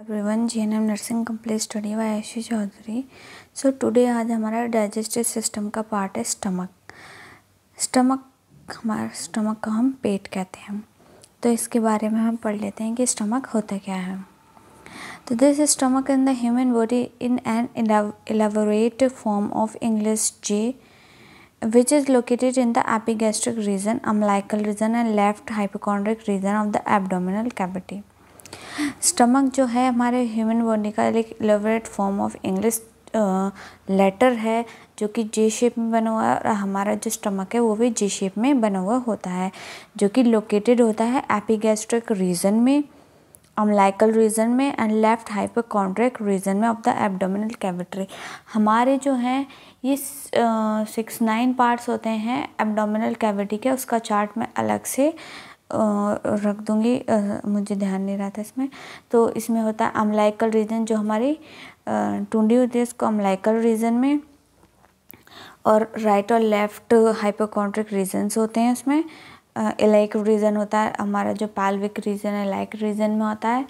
Everyone G N M nursing complete study by Aayshi Chaudhary so today आज हमारा digestive system का part है stomach stomach हमारा स्टमक को हम पेट कहते हैं तो इसके बारे में हम पढ़ लेते हैं कि स्टमक होता क्या है तो this stomach in the human body in an elaborate form of English J which is located in the epigastric region umbilical region and left hypochondriac region of the abdominal cavity. Stomach जो है हमारे human body का एक elaborate form of English letter है जो कि जे shape में बना हुआ है और हमारा जो स्टमक है वो भी जे शेप में बना हुआ होता है जो कि लोकेटेड होता है एपिगैस्ट्रिक रीजन में अमलाइकल रीजन में एंड लेफ्ट हाइपोकॉन्ट्रिक रीजन में ऑफ द एबडोमिनल कैविट्री हमारे जो हैं ये सिक्स नाइन पार्ट्स होते हैं एबडोमिनल कैविटी के उसका चार्ट मैं अलग से रख दूँगी मुझे ध्यान नहीं रहा था इसमें तो इसमें होता है अम्लाइकल रीजन जो हमारी टूडी होती है उसको अम्लाइकल रीजन में और राइट और लेफ्ट हाइपोकॉन्ट्रिक रीजन्स होते हैं उसमें एलाइक रीजन होता है हमारा जो पाल्विक रीजन है लाइक रीजन में होता है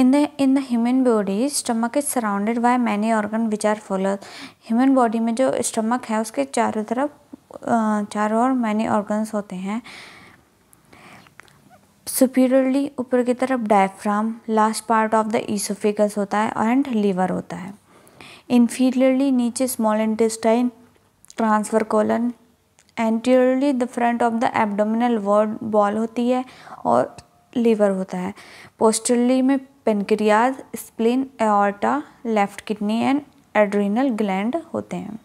in the in the human body stomach is surrounded by many organ which are followed human body में जो स्टमक है उसके चारों तरफ चारों ओर मैनी ऑर्गन्स होते हैं सुपीरियरली ऊपर की तरफ diaphragm last part of the oesophagus होता है एंड लीवर होता है इन्फीरियरली नीचे small intestine transverse colon anteriorly the front of the abdominal word ball होती है और लीवर होता है पोस्टरली में pancreas spleen aorta, left kidney and adrenal gland होते हैं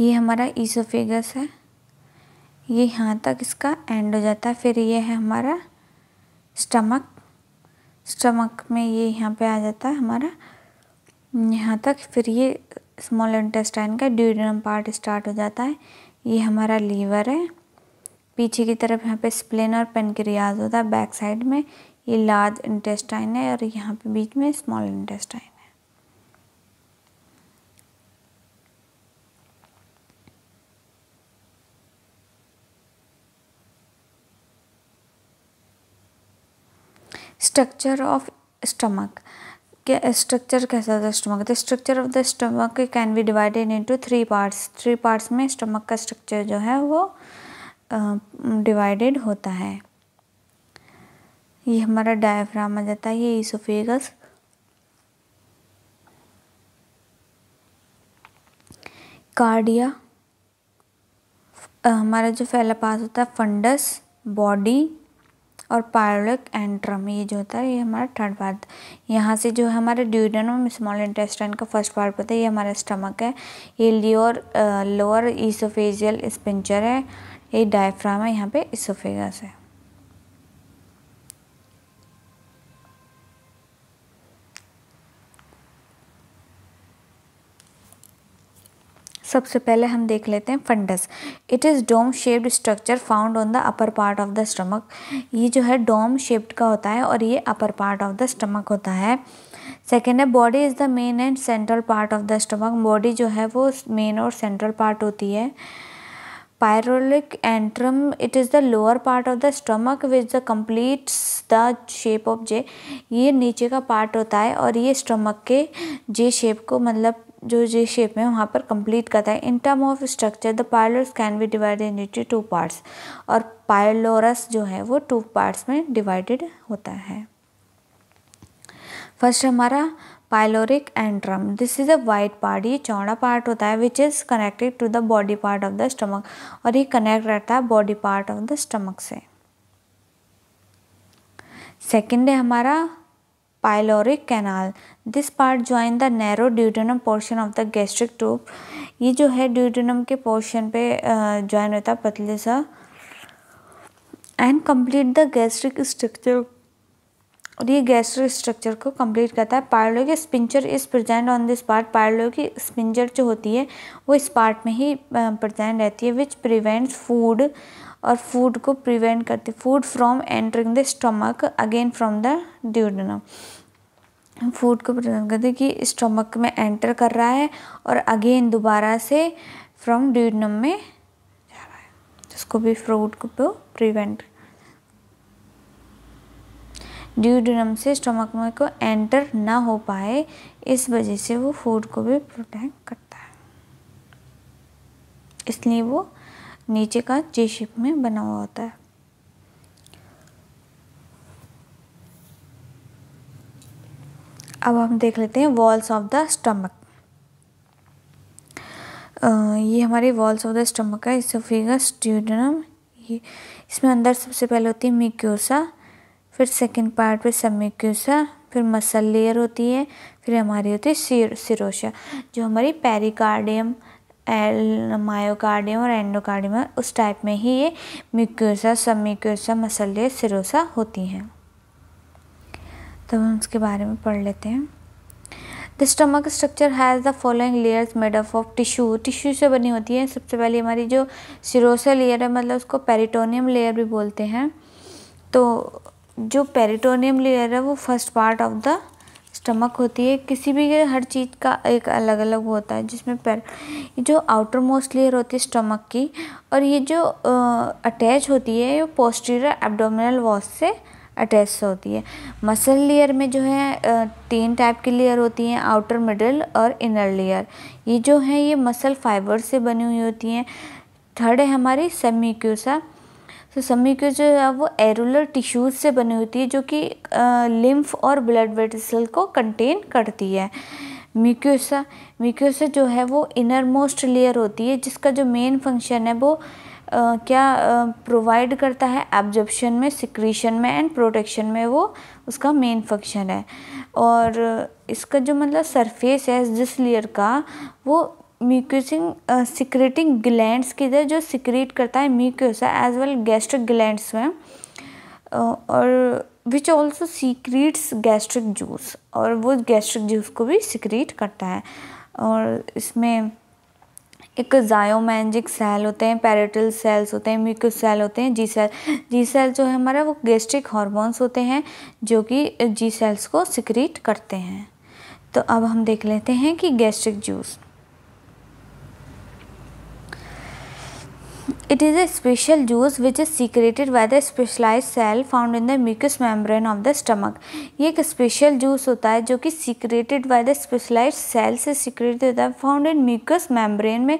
ये हमारा ईसोफेगस है ये यहाँ तक इसका एंड हो जाता है फिर ये है हमारा स्टमक स्टमक में ये यहाँ पे आ जाता है हमारा यहाँ तक फिर ये स्मॉल इंटेस्टाइन का ड्यूडनम पार्ट स्टार्ट हो जाता है ये हमारा लीवर है पीछे की तरफ यहाँ पे स्प्लेन और पेनक्रियाज होता है बैक साइड में ये लार्ज इंटेस्टाइन है और यहाँ पे बीच में small intestine structure of stomach क्या स्ट्रक्चर कैसा था stomach the structure of the stomach can be divided into three parts three parts में स्टमक का स्ट्रक्चर जो है वो डिवाइडेड uh, होता है ये हमारा डायफ्राम आ जाता है ये इसोफेगस कार्डिया हमारा जो फैला पास होता है फंडस बॉडी और पायलिक एंट्रम ये जो होता है ये हमारा थर्ड पार्ट यहाँ से जो है हमारे ड्यूडनम स्मॉल इंटेस्टाइन का फर्स्ट पार्ट होता है ये हमारा स्टमक है ये लियोर लोअर ईसोफेजियल स्पिंचर है ये डायफ्राम है यहाँ पे इसोफेगस है सबसे पहले हम देख लेते हैं fundus it is dome shaped structure found on the upper part of the stomach ये जो है डोम शेप्ड का होता है और ये upper part of the stomach होता है सेकेंड है body is the main and central part of the stomach body जो है वो मेन और सेंट्रल पार्ट होती है pyloric antrum it is the lower part of the stomach which the complete the shape of J ये नीचे का part होता है और ये स्टमक के जे शेप को मतलब जो जे शेप में वहाँ पर कंप्लीट करता है in term of structure the pylorus can be divided into two parts और पायलोरस जो है वो टू पार्ट्स में डिवाइडेड होता है फर्स्ट हमारा pyloric antrum this is a wide part ये चौड़ा पार्ट होता है which is connected to the body part of the stomach और ये कनेक्ट रहता है body part of the stomach से सेकेंड है हमारा pyloric canal this part join the narrow duodenum portion of the gastric tube ये जो है ड्यूटेनम के पोर्शन पे ज्वाइन होता है पतले सा and complete the gastric structure और ये गैस्ट्रिक स्ट्रक्चर को कंप्लीट करता है की sphincter is present on this part pyloric sphincter जो होती है वो इस पार्ट में ही प्रजेंट रहती है विच प्रिवेंट्स फूड और फूड को प्रिवेंट करती food from entering the stomach again from the duodenum food को प्रेजेंट करते कि स्टमक में एंटर कर रहा है और अगेन दोबारा से फ्रॉम ड्यूडनम में जा रहा है जिसको भी फ्रूड को तो प्रिवेंट ड्यूडनम से स्टमक में को एंटर ना हो पाए इस वजह से वो फूड को भी प्रोटेक्ट करता है इसलिए वो नीचे का जे शेप में बना हुआ होता है अब हम देख लेते हैं वॉल्स ऑफ द स्टमक ये हमारी वॉल्स ऑफ द स्टमक है इसोफिगस स्ट्यूडनम ये इसमें अंदर सबसे पहले होती है मिक्यूसा फिर सेकंड पार्ट पे सबमिक्यूसा फिर मसल लेयर होती है फिर हमारी होती है सिर सिरोशा जो हमारी पेरिकार्डियम एल मायोकार्डियम और एंडोकार्डियम उस टाइप में ही ये mucosa submucosa muscle layer serosa होती हैं तब तो हम उसके बारे में पढ़ लेते हैं the stomach structure has the following layers made up of tissue tissue से बनी होती है सबसे पहले हमारी जो सिरोसा लेयर है मतलब उसको पेरिटोनियम लेयर भी बोलते हैं तो जो पेरिटोनियम लेयर है वो first part of the stomach होती है किसी भी हर चीज़ का एक अलग अलग होता है जिसमें पैर जो आउटर मोस्ट लेयर होती है स्टमक की और ये जो अटैच होती है ये पोस्टीरियर एब्डोमिनल वॉस से अटैच होती है मसल लेयर में जो है तीन टाइप की लेयर होती हैं आउटर मिडल और इनर लेयर ये जो है ये मसल फाइबर से बनी हुई होती हैं थर्ड है हमारी सेमिक्यूसा तो सेमिक्यूस जो है वो एरुलर टिश्यूज से बनी होती है जो कि लिम्फ और ब्लड वेसल को कंटेन करती है म्यूक्यूसा म्यूक्यूसा जो है वो इनर मोस्ट लेयर होती है जिसका जो मेन फंक्शन है वो क्या प्रोवाइड करता है एब्जॉर्प्शन में सिक्रीशन में एंड प्रोटेक्शन में वो उसका मेन फंक्शन है और इसका जो मतलब सरफेस है जिस लेयर का वो म्यूक्यूसिंग सिक्रेटिंग ग्लैंड्स की तरह जो सिक्रेट करता है mucosa as well gastric glands में और which also secretes gastric juice और वो गैस्ट्रिक जूस को भी सिक्रेट करता है और इसमें एक जायोमैनजिक सेल होते हैं पैरेटल सेल्स होते हैं म्यूकस सेल होते हैं जी सेल जी सेल जो है हमारा वो गेस्ट्रिक हॉर्मोन्स होते हैं जो कि जी सेल्स को सिक्रीट करते हैं तो अब हम देख लेते हैं कि gastric juice It is a special juice which is secreted by the specialized cell found in the mucous membrane of the stomach. ये एक special juice होता है जो कि secreted by the specialized cell से secreted होता है found in mucous membrane में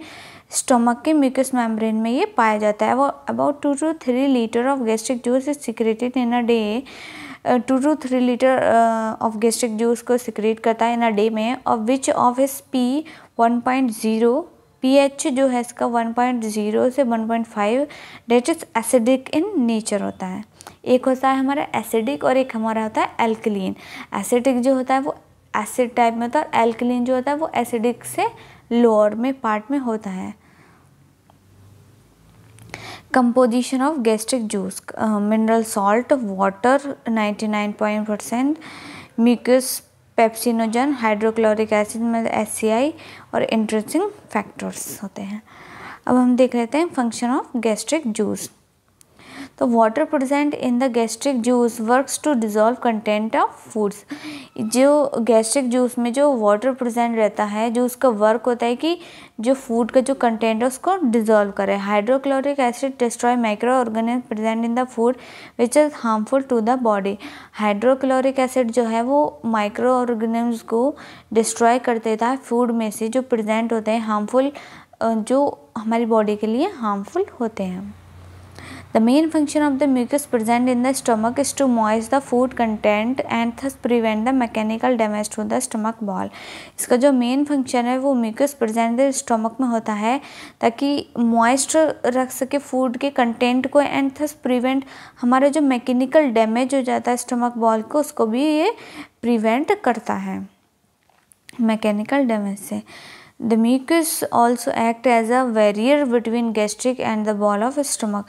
स्टमक के म्यूकस मेम्ब्रेन में ये पाया जाता है वो about two two three litre of gastric juice is secreted in a day two two three litre of gastric juice को सिक्रेट करता है इन अ डे में और which of is P one point zero pH जो है इसका 1.0 से 1.5 that is acidic in nature होता है एक होता है हमारा एसिडिक और एक हमारा होता है एल्कलीन एसिडिक जो होता है वो एसिड टाइप में होता है और एल्कलीन जो होता है वो एसिडिक से लोअर में पार्ट में होता है composition of gastric juice mineral salt water nine point percent mucus pepsinogen hydrochloric acid में मतलब एस और इंटरेस्टिंग फैक्टर्स होते हैं अब हम देख लेते हैं फंक्शन ऑफ गैस्ट्रिक जूस तो water present in the gastric juice works to dissolve content of foods जो गैस्ट्रिक जूस में जो वाटर प्रेजेंट रहता है जो उसका वर्क होता है कि जो फूड का जो कंटेंट है उसको डिज़ोल्व करें hydrochloric acid destroy micro organism present in the food which is harmful to the body hydrochloric acid जो है वो माइक्रो ऑर्गेनिम्स को डिस्ट्रॉय कर देता है फूड में से जो प्रेजेंट होते हैं हार्मफुल जो हमारी बॉडी के लिए हार्मफुल होते हैं The main function of the mucus present in the stomach is to moist the food content and thus prevent the mechanical damage to the stomach wall. इसका जो main function है वो mucus present in the stomach में होता है ताकि moist रख सके food के content को and thus prevent हमारे जो mechanical damage हो जाता है stomach wall को उसको भी ये prevent करता है mechanical damage से The mucus also act as a barrier between gastric and the wall of stomach.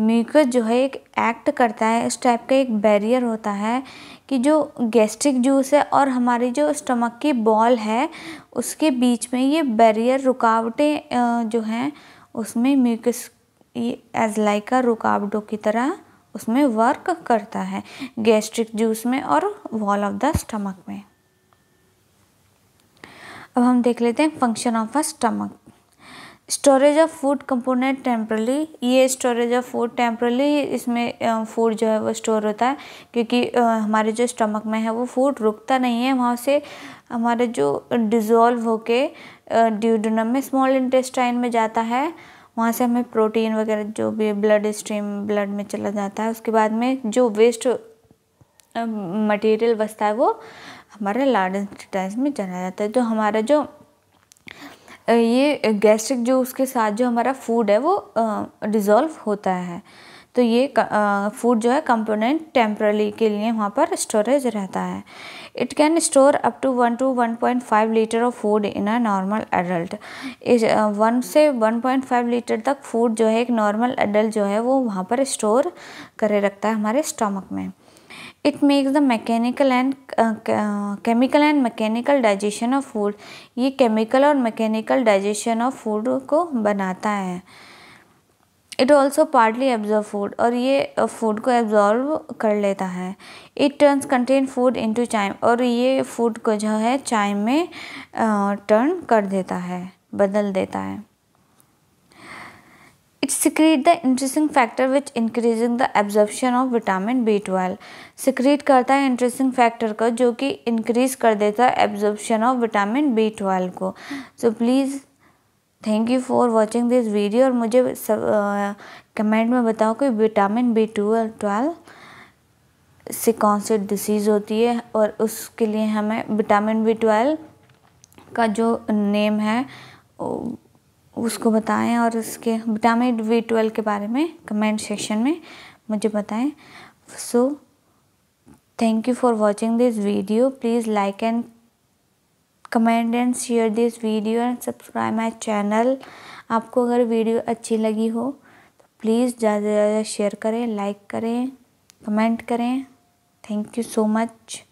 mucus जो है एक act करता है इस type का एक barrier होता है कि जो gastric juice है और हमारी जो stomach की ball है उसके बीच में ये barrier रुकावटें जो हैं उसमें mucus एज लाइका रुकावटों की तरह उसमें वर्क करता है गैस्ट्रिक जूस में और वॉल ऑफ द स्टमक में अब हम देख लेते हैं function of a stomach storage of food component temporarily ये स्टोरेज ऑफ फूड टेम्परली इसमें फूड जो है वो स्टोर होता है क्योंकि हमारे जो स्टमक में है वो फूड रुकता नहीं है वहाँ से हमारे जो डिज़ोल्व होके ड्यूडनम में स्मॉल इंटेस्टाइन में जाता है वहाँ से हमें प्रोटीन वगैरह जो भी ब्लड स्ट्रीम ब्लड में चला जाता है उसके बाद में जो वेस्ट मटेरियल बचता है वो हमारा लार्ज टाइम्स में जाना जाता है तो हमारा जो ये गैस्ट्रिक जो उसके साथ जो हमारा फूड है वो डिज़ोल्व होता है तो ये फूड जो है कंपोनेंट टेम्परली के लिए वहाँ पर स्टोरेज रहता है it can store up to one two one point five litre of food in a normal adult इस वन से वन पॉइंट फाइव लीटर तक फूड जो है एक नॉर्मल एडल्ट जो है वो वहाँ पर स्टोर करे रखता है हमारे स्टमक में it makes the mechanical and chemical and mechanical digestion of food ये केमिकल और मैकेनिकल डाइजेशन ऑफ फूड को बनाता है it also partly absorb food और ये फूड uh, को एब्जॉर्व कर लेता है it turns content food into chyme और ये फूड को जो है चाइम में टर्न uh, कर देता है बदल देता है it's secrete the interesting factor which increasing the absorption of vitamin B twelve secrete करता है इंटरेस्टिंग फैक्टर का जो कि इंक्रीज कर देता है absorption of vitamin B twelve को so please thank you for watching this video और मुझे सब कमेंट में बताओ कि विटामिन बी ट्वेल्व से कौन से डिसीज़ होती है और उसके लिए हमें विटामिन बी ट्वेल्व का जो नेम है उसको बताएं और उसके विटामिन वी ट्वेल्व के बारे में कमेंट सेक्शन में मुझे बताएं so thank you for watching this video please like and comment and share this video and subscribe my channel आपको अगर वीडियो अच्छी लगी हो तो प्लीज़ ज़्यादा से ज़्यादा शेयर करें लाइक करें कमेंट करें थैंक यू सो मच